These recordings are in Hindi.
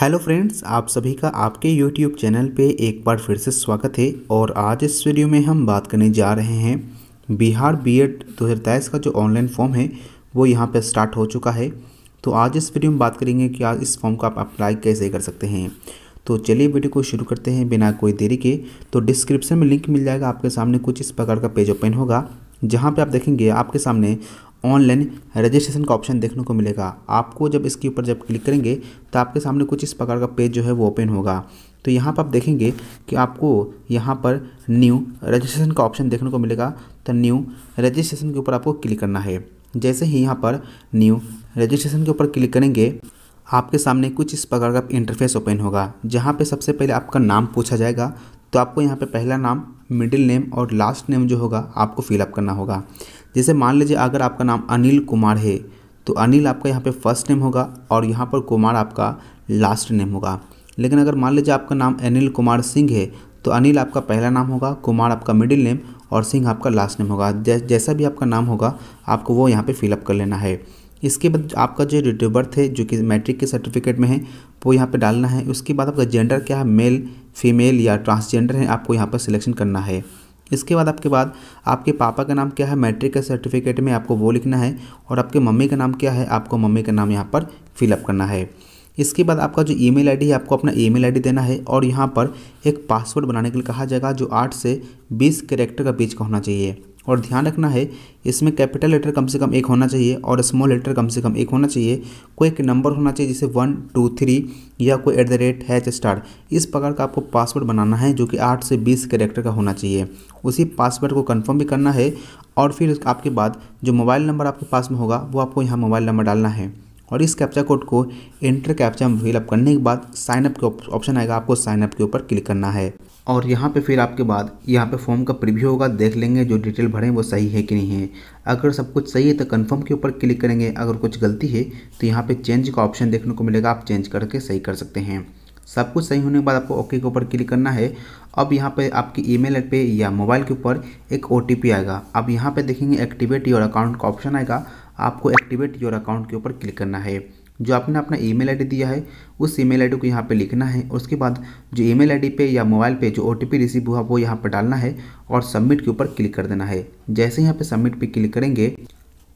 हेलो फ्रेंड्स आप सभी का आपके यूट्यूब चैनल पे एक बार फिर से स्वागत है और आज इस वीडियो में हम बात करने जा रहे हैं बिहार बीएड दो हज़ार का जो ऑनलाइन फॉर्म है वो यहाँ पे स्टार्ट हो चुका है तो आज इस वीडियो में बात करेंगे कि आज इस फॉर्म को आप अप्लाई कैसे कर सकते हैं तो चलिए वीडियो को शुरू करते हैं बिना कोई देरी के तो डिस्क्रिप्शन में लिंक मिल जाएगा आपके सामने कुछ इस प्रकार का पेज ओपन होगा जहाँ पे आप देखेंगे आपके सामने ऑनलाइन रजिस्ट्रेशन का ऑप्शन देखने को मिलेगा आपको जब इसके ऊपर जब क्लिक करेंगे तो आपके सामने कुछ इस प्रकार का पेज जो है वो ओपन होगा तो यहाँ पर आप देखेंगे कि आपको यहाँ पर न्यू रजिस्ट्रेशन का ऑप्शन देखने को मिलेगा तो न्यू रजिस्ट्रेशन के ऊपर आपको क्लिक करना है जैसे ही यहाँ पर न्यू रजिस्ट्रेशन के ऊपर क्लिक करेंगे आपके सामने कुछ इस प्रकार का इंटरफेस ओपन होगा जहाँ पे सबसे पहले आपका नाम पूछा जाएगा तो आपको यहाँ पे पहला नाम मिडिल नेम और लास्ट नेम जो होगा आपको फिलअप करना होगा जैसे मान लीजिए अगर आपका नाम अनिल कुमार है तो अनिल आपका यहाँ पे फर्स्ट नेम होगा और यहाँ पर कुमार आपका लास्ट नेम होगा लेकिन अगर मान लीजिए आपका नाम अनिल कुमार सिंह है तो अनिल आपका पहला नाम होगा कुमार आपका मिडिल नेम और सिंह आपका लास्ट नेम होगा जैसा भी आपका नाम होगा आपको वो यहाँ पर फिलअप कर लेना है इसके बाद आपका जो डेट ऑफ बर्थ है जो कि मैट्रिक के सर्टिफिकेट में है वो यहाँ पे डालना है उसके बाद आपका जेंडर क्या है मेल फीमेल या ट्रांसजेंडर है आपको यहाँ पर सिलेक्शन करना है इसके बाद आपके बाद आपके पापा का नाम क्या है मैट्रिक का सर्टिफिकेट में आपको वो लिखना है और आपके मम्मी का नाम क्या है आपको मम्मी का नाम यहाँ पर फिलअप करना है इसके बाद आपका जो ईमेल आईडी है आपको अपना ईमेल आईडी देना है और यहाँ पर एक पासवर्ड बनाने के लिए कहा जाएगा जो आठ से बीस करेक्टर का बीच का होना चाहिए और ध्यान रखना है इसमें कैपिटल लेटर कम से कम एक होना चाहिए और स्मॉल लेटर कम से कम एक होना चाहिए कोई एक नंबर होना चाहिए जैसे वन टू थ्री या कोई at the rate hash star इस प्रकार का आपको पासवर्ड बनाना है जो कि आठ से बीस करेक्टर का होना चाहिए उसी पासवर्ड को कन्फर्म भी करना है और फिर आपके बाद जो मोबाइल नंबर आपके पास में होगा वो आपको यहाँ मोबाइल नंबर डालना है और इस कैप्चा कोड को एंटर कैप्चा में फिलअप करने के बाद साइनअप के ऑप्शन आएगा आपको साइनअप के ऊपर क्लिक करना है और यहाँ पे फिर आपके बाद यहाँ पे फॉर्म का प्रीव्यू होगा देख लेंगे जो डिटेल भरें वो सही है कि नहीं है अगर सब कुछ सही है तो कंफर्म के ऊपर क्लिक करेंगे अगर कुछ गलती है तो यहाँ पे चेंज का ऑप्शन देखने को मिलेगा आप चेंज करके सही कर सकते हैं सब कुछ सही होने के बाद आपको ओके के ऊपर क्लिक करना है अब यहाँ पे आपकी ईमेल पे या मोबाइल के ऊपर एक ओ आएगा अब यहाँ पे देखेंगे एक्टिवेट योर अकाउंट का ऑप्शन आएगा आपको एक्टिवेट योर अकाउंट के ऊपर क्लिक करना है जो आपने अपना ईमेल आईडी दिया है उस ईमेल आईडी को यहाँ पे लिखना है उसके बाद जो ईमेल आईडी पे या मोबाइल पे जो ओ रिसीव हुआ वो यहाँ पर डालना है और सबमिट के ऊपर क्लिक कर देना है जैसे यहाँ पे सबमिट पे क्लिक करेंगे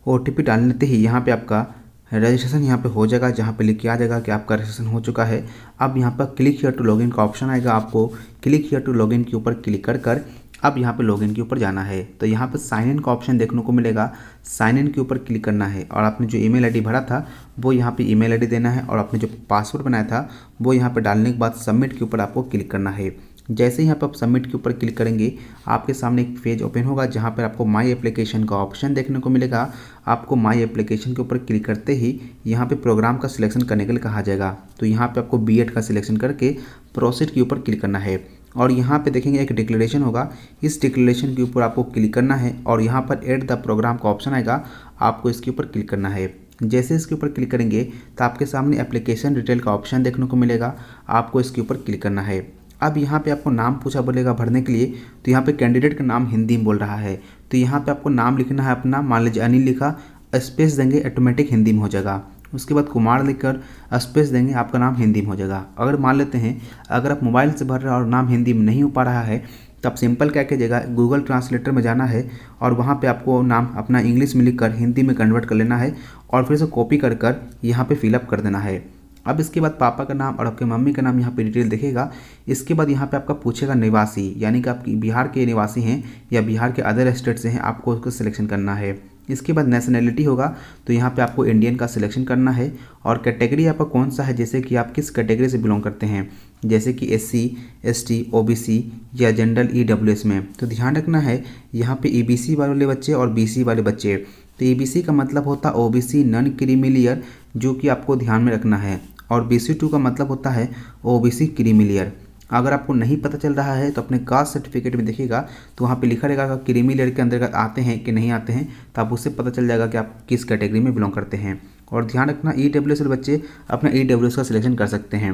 ओ डाल लेते ही यहाँ पे आपका रजिस्ट्रेशन यहाँ पे हो जाएगा जहाँ पे लिख आ जाएगा कि आपका रजिस्ट्रेशन हो चुका है अब यहाँ पर क्लिक हेयर टू लॉगिन का ऑप्शन आएगा आपको क्लिक हेयर टू लॉगिन के ऊपर क्लिक कर कर अब यहाँ पे लॉगिन के ऊपर जाना है तो यहाँ पे साइन इन का ऑप्शन देखने को मिलेगा साइन इन के ऊपर क्लिक करना है और आपने जो ईमेल आईडी भरा था वो यहाँ पे ईमेल आईडी देना है और आपने जो पासवर्ड बनाया था वो यहाँ पे डालने के बाद सबमिट के ऊपर आपको क्लिक करना है जैसे ही यहाँ पर आप सबमिट के ऊपर क्लिक करेंगे आपके सामने एक पेज ओपन होगा जहाँ पर आपको माई एप्लीकेशन का ऑप्शन देखने को मिलेगा आपको माई एप्लीकेशन के ऊपर क्लिक करते ही यहाँ पर प्रोग्राम का सिलेक्शन करने के लिए कहा जाएगा तो यहाँ पर आपको बी का सिलेक्शन करके प्रोसेस के ऊपर क्लिक करना है और यहाँ पे देखेंगे एक डिक्लेरेशन होगा इस डिक्लेरेशन के ऊपर आपको क्लिक करना है और यहाँ पर एड द प्रोग्राम का ऑप्शन आएगा आपको इसके ऊपर क्लिक करना है जैसे इसके ऊपर क्लिक करेंगे तो आपके सामने एप्लीकेशन डिटेल का ऑप्शन देखने को मिलेगा आपको इसके ऊपर क्लिक करना है अब यहाँ पे आपको नाम पूछा बोलेगा भरने के लिए तो यहाँ पे कैंडिडेट का नाम हिंदी में बोल रहा है तो यहाँ पे आपको नाम लिखना है अपना मान लीजिए अनिल लिखा स्पेस देंगे ऑटोमेटिक हिंदी में हो जाएगा उसके बाद कुमार लिखकर स्पेस देंगे आपका नाम हिंदी में हो जाएगा अगर मान लेते हैं अगर आप मोबाइल से भर रहे हैं और नाम हिंदी में नहीं हो पा रहा है तो आप सिंपल क्या कीजिएगा गूगल ट्रांसलेटर में जाना है और वहाँ पे आपको नाम अपना इंग्लिश में लिखकर हिंदी में कन्वर्ट कर लेना है और फिर उसे कॉपी कर कर यहाँ पर फिलअप कर देना है अब इसके बाद पापा का नाम और आपके मम्मी का नाम यहाँ पे डिटेल देखेगा इसके बाद यहाँ पे आपका पूछेगा निवासी यानी कि आपकी बिहार के निवासी हैं या बिहार के अदर स्टेट से हैं आपको उसको सिलेक्शन करना है इसके बाद नेशनैलिटी होगा तो यहाँ पे आपको इंडियन का सिलेक्शन करना है और कैटेगरी आपका कौन सा है जैसे कि आप किस कैटेगरी से बिलोंग करते हैं जैसे कि S C S T O B C या जनरल ई डब्ल्यू एस में तो ध्यान रखना है यहाँ पे ई बी सी वाले बच्चे और बी सी वाले बच्चे तो ई बी सी का मतलब होता है O B C non creamy layer जो कि आपको ध्यान में रखना है और बी सी टू का मतलब होता है ओ बी सी क्रीमिलियर अगर आपको नहीं पता चल रहा है तो अपने कास्ट सर्टिफिकेट में देखिएगा तो वहाँ पे लिखा रहेगा क्रीमी लेयर के अंतर्गत आते हैं कि नहीं आते हैं तो आप उससे पता चल जाएगा कि आप किस कैटेगरी में बिलोंग करते हैं और ध्यान रखना ई डब्ल्यू एस बच्चे अपना ई डब्ल्यू एस का सिलेक्शन कर सकते हैं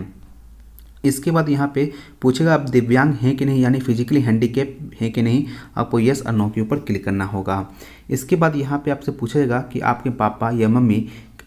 इसके बाद यहाँ पे पूछेगा आप दिव्यांग हैं कि नहीं यानी फिजिकली हैंडीकेप हैं कि नहीं आपको यस और नो के ऊपर क्लिक करना होगा इसके बाद यहाँ पे आपसे पूछेगा कि आपके पापा या मम्मी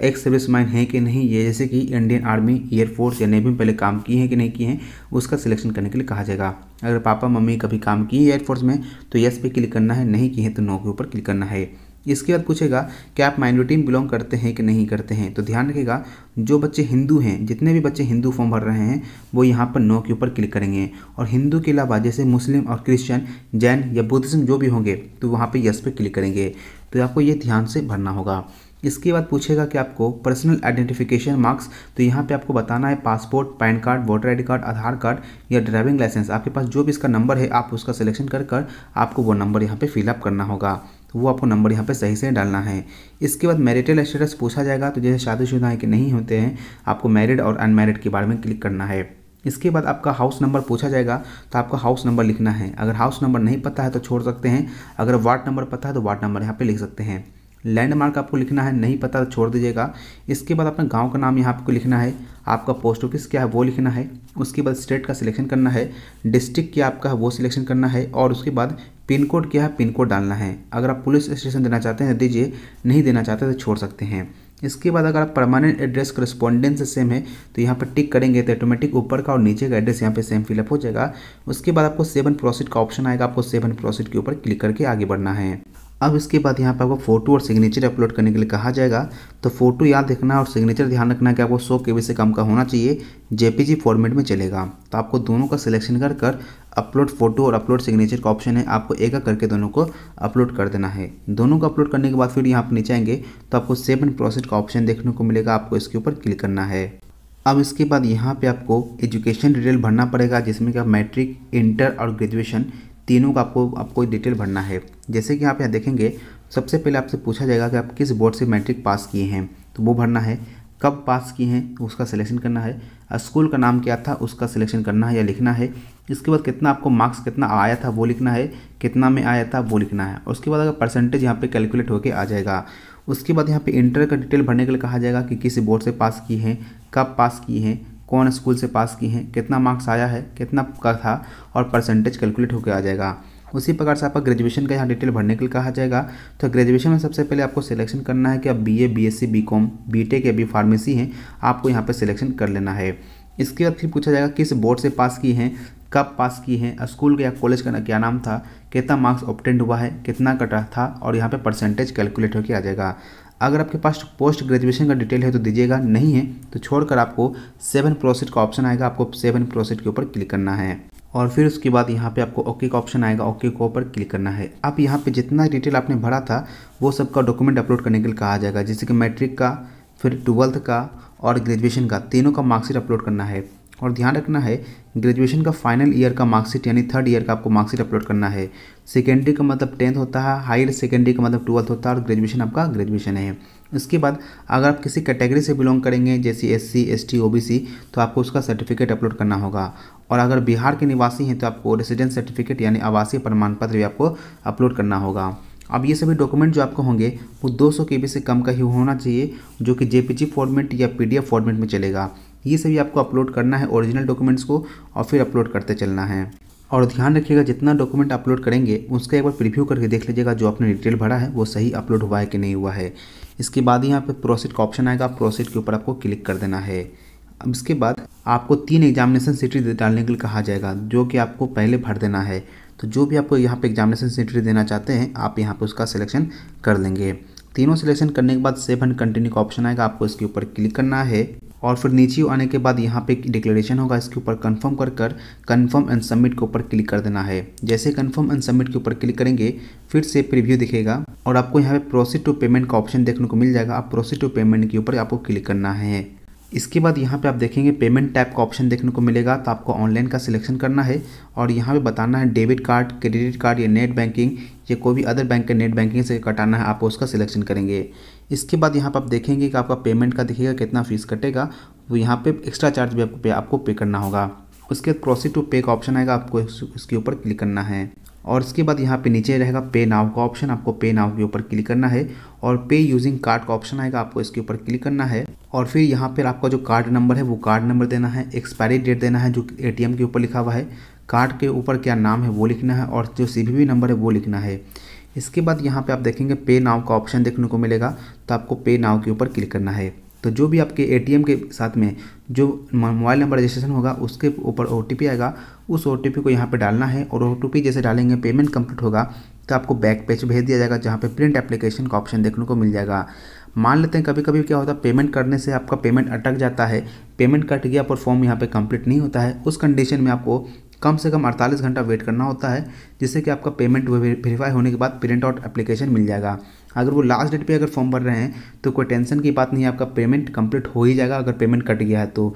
एक्स सर्विस मैन है कि नहीं ये जैसे कि इंडियन आर्मी एयरफोर्स या नेवी में पहले काम किए हैं कि नहीं किए हैं उसका सिलेक्शन करने के लिए कहा जाएगा अगर पापा मम्मी कभी काम किए एयरफोर्स में तो यस पे क्लिक करना है नहीं किए हैं तो नो के ऊपर क्लिक करना है इसके बाद पूछेगा कि आप माइनॉरिटी में बिलोंग करते हैं कि नहीं करते हैं तो ध्यान रखिएगा जो बच्चे हिंदू हैं जितने भी बच्चे हिंदू फॉर्म भर रहे हैं वो यहाँ पर नो के ऊपर क्लिक करेंगे और हिंदू के अलावा जैसे मुस्लिम और क्रिश्चियन जैन या बुद्धिज़्म जो भी होंगे तो वहाँ पर यस पे क्लिक करेंगे तो आपको ये ध्यान से भरना होगा इसके बाद पूछेगा कि आपको पर्सनल आइडेंटिफिकेशन मार्क्स तो यहाँ पे आपको बताना है passport PAN card voter I card Aadhaar card या ड्राइविंग लाइसेंस आपके पास जो भी इसका नंबर है आप उसका सिलेक्शन कर कर आपको वो नंबर यहाँ पे फिलअप करना होगा वो आपको नंबर यहाँ पे सही से डालना है इसके बाद मैरिटल स्टेटस पूछा जाएगा तो जैसे शादीशुदा है कि नहीं होते हैं आपको मैरिड और अनमैरिड के बारे में क्लिक करना है इसके बाद आपका हाउस नंबर पूछा जाएगा तो आपको हाउस नंबर लिखना है अगर हाउस नंबर नहीं पता है तो छोड़ सकते हैं अगर वार्ड नंबर पता है तो वार्ड नंबर यहाँ पे लिख सकते हैं लैंडमार्क आपको लिखना है नहीं पता तो छोड़ दीजिएगा इसके बाद अपना गांव का नाम यहाँ आपको लिखना है आपका पोस्ट ऑफिस क्या है वो लिखना है उसके बाद स्टेट का सिलेक्शन करना है डिस्ट्रिक्ट क्या आपका है वो सिलेक्शन करना है और उसके बाद पिन कोड क्या है पिन कोड डालना है अगर आप पुलिस स्टेशन देना चाहते हैं दीजिए नहीं देना चाहते तो छोड़ सकते हैं इसके बाद अगर आप परमानेंट एड्रेस करस्पॉन्डेंस से सेम है तो यहाँ पर टिक करेंगे तो ऑटोमेटिक ऊपर का और नीचे का एड्रेस यहाँ पे सेम फिलअप हो जाएगा उसके बाद आपको सेवन प्रोसेट का ऑप्शन आएगा आपको सेवन प्रोसेट के ऊपर क्लिक करके आगे बढ़ना है अब इसके बाद यहाँ पर आपको फोटो और सिग्नेचर अपलोड करने के लिए कहा जाएगा तो फोटो याद रखना और सिग्नेचर ध्यान रखना कि आपको सौ के से कम का होना चाहिए जेपीजी फॉर्मेट में चलेगा तो आपको दोनों का सिलेक्शन कर कर अपलोड फोटो और अपलोड सिग्नेचर का ऑप्शन है आपको एक एक करके दोनों को अपलोड कर देना है दोनों को अपलोड करने के बाद फिर यहाँ पर नीचे आएंगे तो आपको सेवन प्रोसेस का ऑप्शन देखने को मिलेगा आपको इसके ऊपर क्लिक करना है अब इसके बाद यहाँ पे आपको एजुकेशन डिटेल भरना पड़ेगा जिसमें कि आप मैट्रिक इंटर और ग्रेजुएशन तीनों का आपको आपको डिटेल भरना है जैसे कि आप यहाँ देखेंगे सबसे पहले आपसे पूछा जाएगा कि आप किस बोर्ड से मैट्रिक पास किए हैं तो वो भरना है कब पास किए हैं उसका सिलेक्शन करना है स्कूल का नाम क्या था उसका सिलेक्शन करना है या लिखना है इसके बाद कितना आपको मार्क्स कितना आया था वो लिखना है कितना में आया था वो लिखना है उसके बाद अगर परसेंटेज यहाँ पे कैलकुलेट होकर आ जाएगा उसके बाद यहाँ पे इंटर का डिटेल भरने के लिए कहा जाएगा कि किस बोर्ड से पास किए हैं कब पास किए हैं कौन स्कूल से पास किए हैं कितना मार्क्स आया है कितना का था और परसेंटेज कैलकुलेट होकर आ जाएगा उसी प्रकार से आपका ग्रेजुएशन का यहाँ डिटेल भरने के लिए कहा जाएगा तो ग्रेजुएशन में सबसे पहले आपको सिलेक्शन करना है कि आप B A B S C B com B tech या बी फार्मेसी हैं आपको यहाँ पर सिलेक्शन कर लेना है इसके बाद फिर पूछा जाएगा किस बोर्ड से पास की हैं कब पास की हैं स्कूल या कॉलेज का क्या नाम था कितना मार्क्स ऑप्टेंड हुआ है कितना कटा था और यहाँ पर परसेंटेज कैलकुलेट होकर आ जाएगा अगर आपके पास पोस्ट ग्रेजुएशन का डिटेल है तो दीजिएगा नहीं है तो छोड़कर आपको सेवन प्रोसेट का ऑप्शन आएगा आपको सेवन प्रोसेट के ऊपर क्लिक करना है और फिर उसके बाद यहाँ पे आपको ओके का ऑप्शन आएगा ओके को ऊपर क्लिक करना है आप यहाँ पे जितना डिटेल आपने भरा था वो सबका डॉक्यूमेंट अपलोड करने के लिए कहा जाएगा जैसे कि मैट्रिक का फिर ट्वेल्थ का और ग्रेजुएशन का तीनों का मार्कशीट अपलोड करना है और ध्यान रखना है ग्रेजुएशन का फाइनल ईयर का मार्कशीट यानी थर्ड ईयर का आपको मार्कशीट अपलोड करना है सेकेंडरी का मतलब टेंथ होता है हायर सेकेंडरी का मतलब ट्वेल्थ होता है और ग्रेजुएशन आपका ग्रेजुएशन है इसके बाद अगर आप किसी कैटेगरी से बिलोंग करेंगे जैसे S C S T O B C तो आपको उसका सर्टिफिकेट अपलोड करना होगा और अगर बिहार के निवासी हैं तो आपको रेसिडेंस सर्टिफिकेट यानी आवासीय प्रमाण पत्र भी आपको अपलोड करना होगा अब ये सभी डॉक्यूमेंट जो आपको होंगे वो सौ के से कम का ही होना चाहिए जो कि जी फॉर्मेट या एफ फॉर्मेट में चलेगा ये सभी आपको अपलोड करना है ओरिजिनल डॉक्यूमेंट्स को और फिर अपलोड करते चलना है और ध्यान रखिएगा जितना डॉक्यूमेंट अपलोड करेंगे उसका एक बार प्रीव्यू करके देख लीजिएगा जो आपने डिटेल भरा है वो सही अपलोड हुआ है कि नहीं हुआ है इसके बाद यहाँ पे प्रोसेट का ऑप्शन आएगा प्रोसेट के ऊपर आपको क्लिक कर देना है अब इसके बाद आपको तीन एग्जामिनेशन सीटरी डालने के लिए कहा जाएगा जो कि आपको पहले भर देना है तो जो भी आपको यहाँ पे एग्जामिनेशन सीटरी देना चाहते हैं आप यहाँ पे उसका सिलेक्शन कर लेंगे तीनों सिलेक्शन करने के बाद सेव एंड कंटिन्यू का ऑप्शन आएगा आपको इसके ऊपर क्लिक करना है और फिर नीचे आने के बाद यहाँ पे डिक्लेरेशन होगा इसके ऊपर कंफर्म कर कर कन्फर्म एंड सबमिट के ऊपर क्लिक कर देना है जैसे कंफर्म एंड सबमिट के ऊपर क्लिक करेंगे फिर से प्रीव्यू दिखेगा और आपको यहाँ पे प्रोसीड टू पेमेंट का ऑप्शन देखने को मिल जाएगा आप प्रोसीड टू पेमेंट के ऊपर आपको क्लिक करना है इसके बाद यहाँ पे आप देखेंगे पेमेंट टैप का ऑप्शन देखने को मिलेगा तो आपको ऑनलाइन का सिलेक्शन करना है और यहाँ पे बताना है डेबिट कार्ड क्रेडिट कार्ड या नेट बैंकिंग या कोई भी अदर बैंक के नेट बैंकिंग से कटाना है आप उसका सिलेक्शन करेंगे इसके बाद यहाँ पर आप देखेंगे कि आपका पेमेंट का दिखेगा कितना फ़ीस कटेगा वो यहाँ पर एक्स्ट्रा चार्ज भी आपको पे आपको पे करना होगा उसके बाद प्रोसीड टू पे का ऑप्शन आएगा आपको उसके ऊपर क्लिक करना है और इसके बाद यहाँ पे नीचे रहेगा पे नाव का ऑप्शन आपको पे नाव के ऊपर क्लिक करना है और पे यूजिंग कार्ड का ऑप्शन आएगा आपको इसके ऊपर क्लिक करना है और फिर यहाँ पर आपका जो कार्ड नंबर है वो कार्ड नंबर देना है एक्सपायरी डेट देना है जो ए के ऊपर लिखा हुआ है कार्ड के ऊपर क्या नाम है वो लिखना है और जो सी नंबर है वो लिखना है इसके बाद यहाँ पे आप देखेंगे पे नाव का ऑप्शन देखने को मिलेगा तो आपको पे नाव के ऊपर क्लिक करना है तो जो भी आपके ए के साथ में जो मोबाइल नंबर रजिस्ट्रेशन होगा उसके ऊपर ओ आएगा उस ओ को यहाँ पर डालना है और ओ जैसे डालेंगे पेमेंट कम्प्लीट होगा तो आपको बैक पेज भेज दिया जाएगा जहाँ पे प्रिंट एप्लीकेशन का ऑप्शन देखने को मिल जाएगा मान लेते हैं कभी कभी क्या होता है पेमेंट करने से आपका पेमेंट अटक जाता है पेमेंट कट गया पर फॉर्म यहाँ पे कंप्लीट नहीं होता है उस कंडीशन में आपको कम से कम 48 घंटा वेट करना होता है जिससे कि आपका पेमेंट वेरीफाई होने के बाद प्रिंट आउट एप्लीकेशन मिल जाएगा अगर वो लास्ट डेट पे अगर फॉर्म भर रहे हैं तो कोई टेंशन की बात नहीं है आपका पेमेंट कंप्लीट हो ही जाएगा अगर पेमेंट कट गया है तो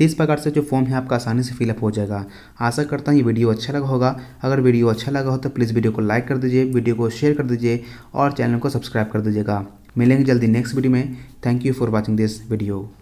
इस प्रकार से जो फॉर्म है आपका आसानी से फिलअप हो जाएगा आशा करता हूँ ये वीडियो अच्छा लगा होगा अगर वीडियो अच्छा लगा हो तो प्लीज़ वीडियो को लाइक कर दीजिए वीडियो को शेयर कर दीजिए और चैनल को सब्सक्राइब कर दीजिएगा मिलेंगे जल्दी नेक्स्ट वीडियो में thank you for watching this video